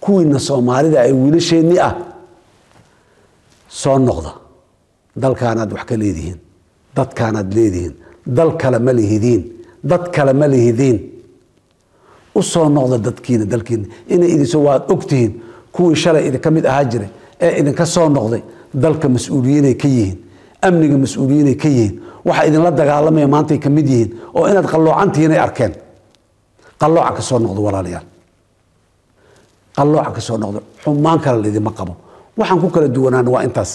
kuwiina soomaalida ay wiilasheenni ah soo noqda dalkaanaad wax ka leedihiin dadkaanaad leedihiin dal kale ma lihidiin dad kale ma lihidiin u soo noqda dadkiina dalkiina inay idinso waad ogtihiin kuwii shalay idinka mid ahaa jiray ee idinka soo noqday dalka mas-uuliyiinay ka yihiin amniga mas-uuliyiinay ka yihiin waxa idinla dagaalamaya maantay ka mid yihiin oo inaad qalloocantihiinay arkeen qallooca ka soo noqda walaalayaal hallooxa ka soo noqdo xumaan kale laydima qabo waxaan ku kala duwanaan waa intaas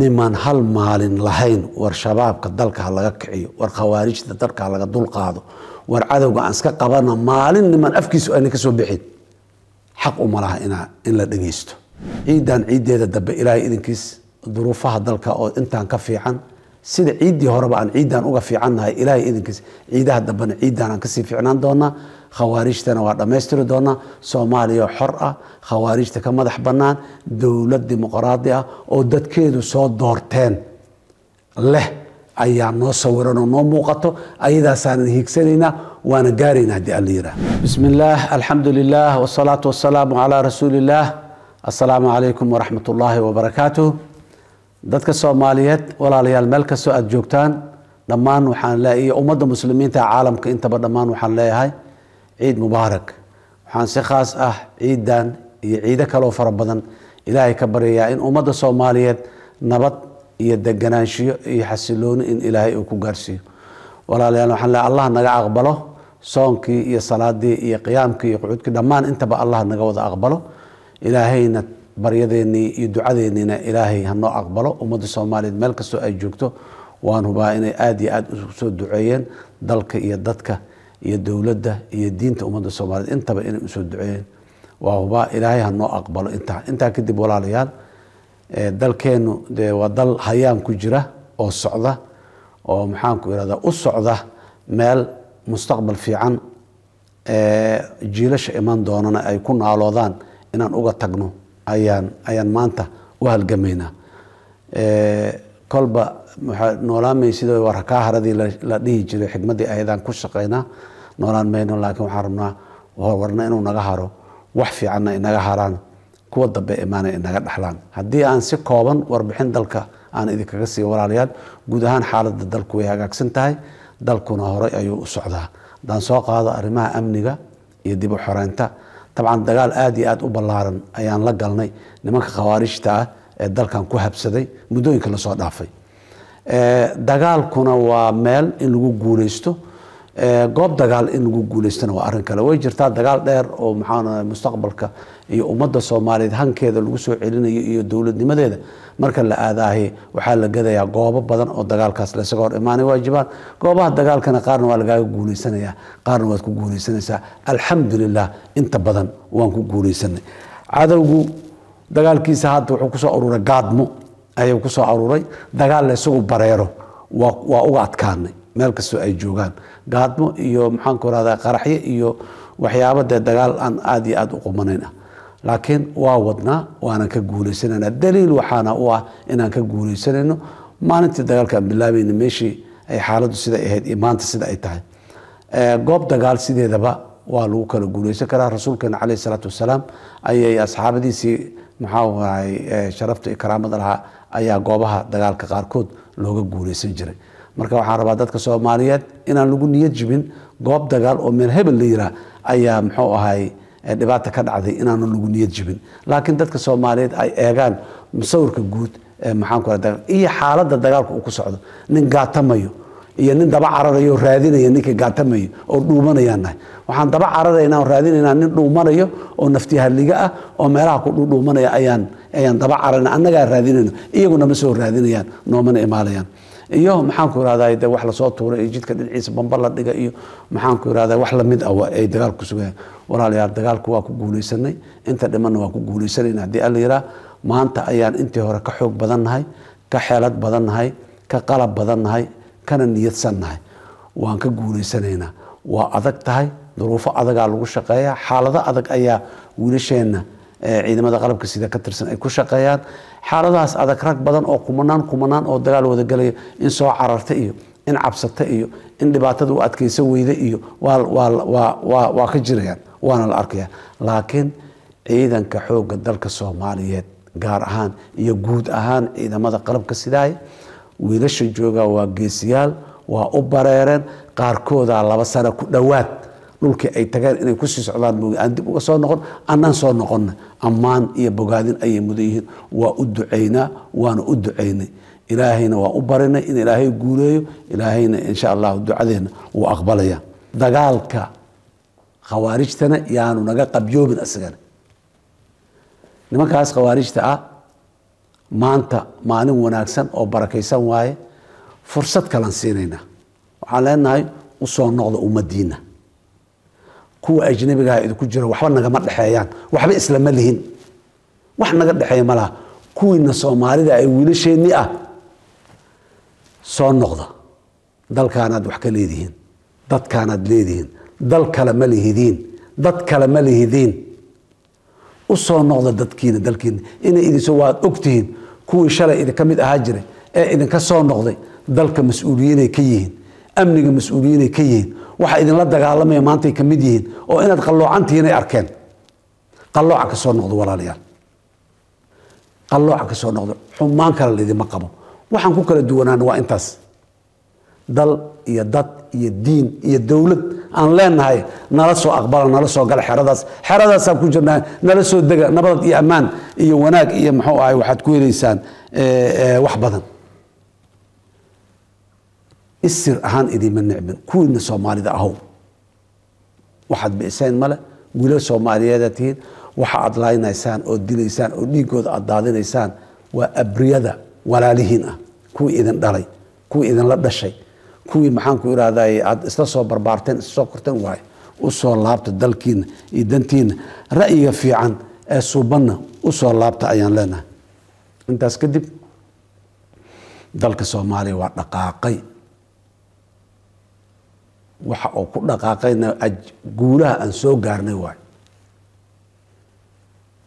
nimaan hal maalin lahayn war shabaabka dalka ha laga kiciyo war khawaarijta dalka ha laga dulqaado war cadowga aan iska qabana maalin niman afkiisu ayna ka soo bixin xaq uma laha inaa in la dhegaysto ciidan ciiddeeda dambe ilaahay idinkiis duruufaha dalka oo intaan ka fiican sida ciiddii horeba aan ciiddaan uga fiicannahay ilaahay idankiis ciidaha dambena ciiddaanaan sii fiicnaan doonaa khawaarijtana waa dhammaystiri doonaa soomaaliya xor ah khawaarijta ka madax bannaan dowlad dimuqraadi ah oo dadkeedu soo doorteen leh ayaa noo sawiran oo noo muuqato ayadaasaanan hiigsanaynaa waana gaaraynaa haddii aan la yidhaah bismi illaah alxamdu lilaah wasalaatu wasalaamu calaa rasuuli illaah assalaamu calaykum waraxmat ullaahi wabarakaatuh dadka soomaaliyeed walaalayaal meel kastoo aad joogtaan dhammaan waxaan le iyo ummadda muslimiinta caalamka intaba dhammaan waxaan leeyahay ciid mubaarak waxaan si khaas ah ciidan iyo ciido kaloo fara badan ilaahay ka baryayaa in ummadda soomaaliyeed nabad iyo deganaanshiyo iyo xasilooni in ilaahay uu ku gaarsiiyo walaalayaal waxaan leeyahay allah naga aqbalo soonkii iyo salaadii iyo qiyaamkii iyo qucuudkii dhammaan intaba allah naga wada aqbalo ilaahayna baryadeennii iyo ducadeenniina ilaahay hanoo aqbalo ummadda soomaaliyeed meel kastoo ay joogto waan hubaa inay aada iyo aada usoo duceeyeen dalka iyo dadka iyo dowladda iyo diinta ummadda soomaaliyeed intaba inay usoo duceeyeen waa hubaa ilaahay hanoo aqbalo intaa intaa kadib walaalayaal dalkeennu dee waa dal hayaan ku jira oo socda oo maxaanku irahdaa u socda meel mustaqbal fiican jiilasha iman doonana ay ku naaloodaan inaan uga tagno ayaan ayaan maanta u halgamaynaa kolba waxaa noolaamaysid warkaaharadii la dhihi jiray xikmaddii ayadaan ku shaqaynaa noolaan mayno laakiin waxaan rabnaa warna inuu naga haro wax fiicanna inaga haraan kuwa dambe imaana inaga dhaxlaan haddii aan si kooban warbixin dalka aan idinkaga sii walaalayaan guud ahaan xaaladda dalku way hagaagsan tahay dalkuna horay ayuu u socdaa haddaan soo qaado arrimaha amniga iyo dib u xoreynta dabcan dagaal aad iyo aad u ballaaran ayaan la galnay nimanka khawaarijta ah ee dalkan ku habsaday muddooyinka lasoo dhaafay eh, dagaalkuna waa meel in lagu guulaysto goob dagaal in lagu guuleystana waa arrin kale way jirtaa dagaal dheer oo maxaan mustaqbalka iyo ummadda soomaaliyeed hankeeda lagu soo celinayo iyo dowladnimadeeda marka la aadaahi waxaa la gadayaa goobo badan oo dagaalkaas laysaga hor imaanay waajibaan goobaha dagaalkana qaarna waa lagaaga guuleysanayaa qaarna waad ku guuleysanaysaa alxamdulilah inta badan waan ku guulaysanay cadowgu dagaalkiisa hadda wuxuu kusoo aruuray gaadmo ayuu kusoo aruuray dagaal laysagu bareero waa uga adkaanay meel kastoo ay joogaan gaadmo iyo maxaanku rahdaa qaraxyo iyo waxyaaba dee dagaal aan aada iyo aada u qumanayn ah laakiin waa wadnaa waanan ka guuleysanayna daliil waxaana u ah inaan ka guuleysanayno maalintii dagaalka aan bilaabayna meeshii ay xaaladdu siday ahayd iyo maanta sida ay tahay goob dagaal sideedaba waa lagu kala guuleysan karaa rasuulkeena caleyh isalaatu wasalaam ayay asxaabadiisii maxaa ahay sharafta iyo karaamada lahaa ayaa goobaha dagaalka qaarkood looga guuleysan jiray marka waxaan rabaa dadka soomaaliyeed inaan lagu niyad jibin goob dagaal oo meel hebel la yiraa ayaa muxuu ahay eh, dhibaata ka dhacday inaanan lagu niyad jibin laakiin dadka soomaaliyeed ay eegaan sawirka guud maaaniyo xaaladda dagaalka uu ku socdo nin gaatamayo iyo nin daba cararayo raadinaya ninka gaatamayo oo dhuumanayanahay waxaan daba cararana raadinana nin dhuumanayo oo naftihaliga ah oo meelaha ku dhuudhuumanaya ayaan daba cararana annagaa raadinayno iyaguna ma soo raadinayaan noomana imaanayaan iyo maxaanku irahda de wax lasoo tuuray iyo jidka dhinaciisa bamba la dhiga iyo maxaanku irahda wax lamid ah ay dagaalku sugayaan walaalayaal dagaalku waa ku guulaysanay inta dhimanna waa ku guulaysanayna haddii alla yiraa maanta ayaan intii hore ka xoog badan nahay ka xeelad badan nahay ka qalab badan nahay kana niyadsan nahay waan ka guulaysanaynaa waa adag tahay duruufo adagaa lagu shaqeeya xaalado adag ayaa wiilasheenna ciidamada qalabka sida ka tirsan ay ku shaqeeyaan xaaladahaas adag rag badan oo kumanaan kumanaan oo dagaal wada gelaya in soo cararta iyo in cabsata iyo in dhibaatada u adkaysa weyda iyo waa ka jirayaan waana la arkayaa laakiin ciidanka xoogga dalka soomaaliyeed gaar ahaan iyo guud ahaan ciidamada qalabka sidaay wiilasha joogaa waa geesiyaal waa u bareereen qaarkoodaa laba sano ku dhowaad dhulkii ay tageen inay kusii socdaan mooge aan dib uga soo noqon anaan soo noqonna ammaan iyo bogaadin ayay mudan yihiin waa u duceynaa waana u duceynay ilaahayna waa u barinay in ilaahay guuleeyo ilaahayna insha allahu ducadeenna wuu aqbalaya dagaalka khawaarijtana yaanu naga qabyoobin asagana nimankaas khawaarijta ah maanta maalin wanaagsan oo barakaysan waaye fursad kalan siinaynaa waxaan leenahay usoo soo noqda ummadiinna kuwa ajnabigaha idinku jira waxba nagama dhexeeyaan waxba islama lihin wax naga dhexeeya ma kuwiina soomaalida ay wiilasheenni ah soo noqda dalkaanaad wax ka leedihiin dadkaanaad leedihiin dal kale ma lihidiin dad kale ma lihidiin u soo noqda dadkiina dalkiina inay idinso waad ogtihiin kuwii shalay idinka mid ahaa jiray ee idinka soo noqday dalka mas-uuliyiinay ka yihiin amniga mas-uuliyiinay ka yihiin waxa idinla dagaalamaya maantay ka mid yihiin oo inaad qalloocantihiin ay arkeen qallooca ka soo noqdo walaalayaal qallooca ka soo noqdo xumaan kale laydima qabo waxaan ku kala duwanaan waa intaas dal iyo dad iyo diin iyo dowlad aan leenahay nala soo aqbala nala soo gala xeradaas xeradaasaan ku jirnaa nala soo dega nabadad iyo ammaan iyo wanaag iyo muxuu ahay waxaad ku helaysaan eh, eh, wax badan isir ahaan idima nicmin kuwiina soomaalida ahow waxaad bi'iseen male wiilal soomaaliyeedaad tihiin waxa aad laaynaysaan oo dilaysaan oo dhiiggooda aad daadinaysaan waa abriyada walaalihiin ah kuwii idin dhalay kuwii idinla dhashay kuwii maxaanku irahday aad isla soo barbaarteen isla korteen waay usoo laabta dalkiina iyo dantiina ra'yiga fiican ee suubanna usoo laabta ayaan leenahay intaas kadib dalka soomaaliya waa dhaqaaqay waxa uu ku dhaqaaqayna guulaha aan soo gaarnay waay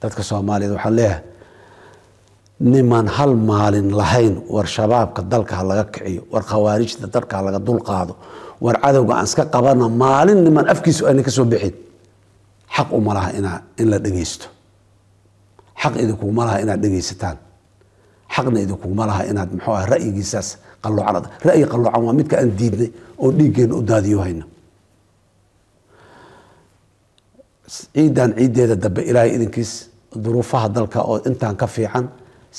dadka soomaaliyeed waxaan leeyahay niman hal maalin lahayn war shabaabka dalka ha laga kiciyo war khawaarijta dalka ha laga dulqaado war cadowga aan iska qabana maalin niman afkiisu ayna ka soo bixin xaq uma laha inaa in la dhegaysto xaq idinkuguma laha inaad dhegaysataan xaqna idinkuguma laha inaad muxuu ah ra'yigiisaas qalluucanada ra'yi qalluucan waa midka aan diidnay oo dhiiggeena u daadiyo hayna ciidan ciiddeeda dambe ilaahay idinkiis duruufaha dalka oo intaan ka fiican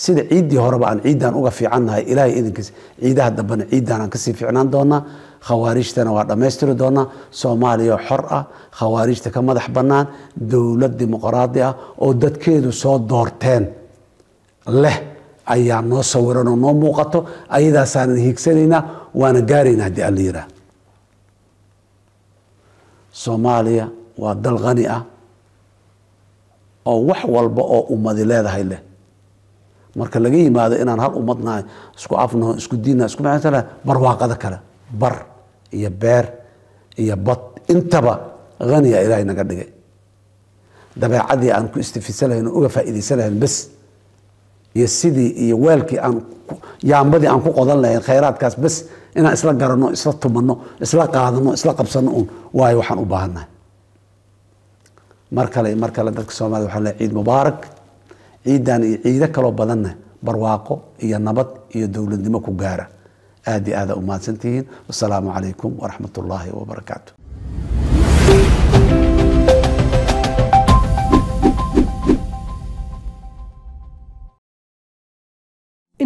sida ciiddii horeba aan ciidan uga fiicannahay ilaahay idinkiis ciidaha dambena ciidan aan kasii fiicnaan doonaa khawaarijtana waa dhammaystiri doonaa soomaaliya xor ah khawaarijta ka madax bannaan dowlad dimuqraadi ah oo dadkeedu soo doorteen leh ayaa noo sawiran oo noo muuqato ayadaasaanan hiigsanaynaa waana gaaraynaa haddii alla yiraah soomaaliya waa dal khani ah oo wax walba oo ummadi leedahay leh marka laga yimaado inaan hal ummad isku afnaho isku diinnaha isku macansanah barwaaqada kale bar iyo beer iyo bad intaba khaniya ah ilaahay naga dhigay dabeecadii aan ku istifiisan lahayn oo uga faa'iidaysan lahayn bes iyo sidii iyo weelkii aan yaambadii aan ku qodan lahayn khayraadkaas bas inaan isla garanno isla tumanno isla qaadano isla qabsanno un waayo waxaan u baahannahay mar kale mar kale dadka soomaalida waxaa leeyahay ciid mubaarak ciiddan iyo ciido kaloo badanna barwaaqo iyo nabad iyo dowladnimo ku gaara aad iyo aada umahadsantihiin wasalaamu calaykum waraxmat ullaahi wabarakaatu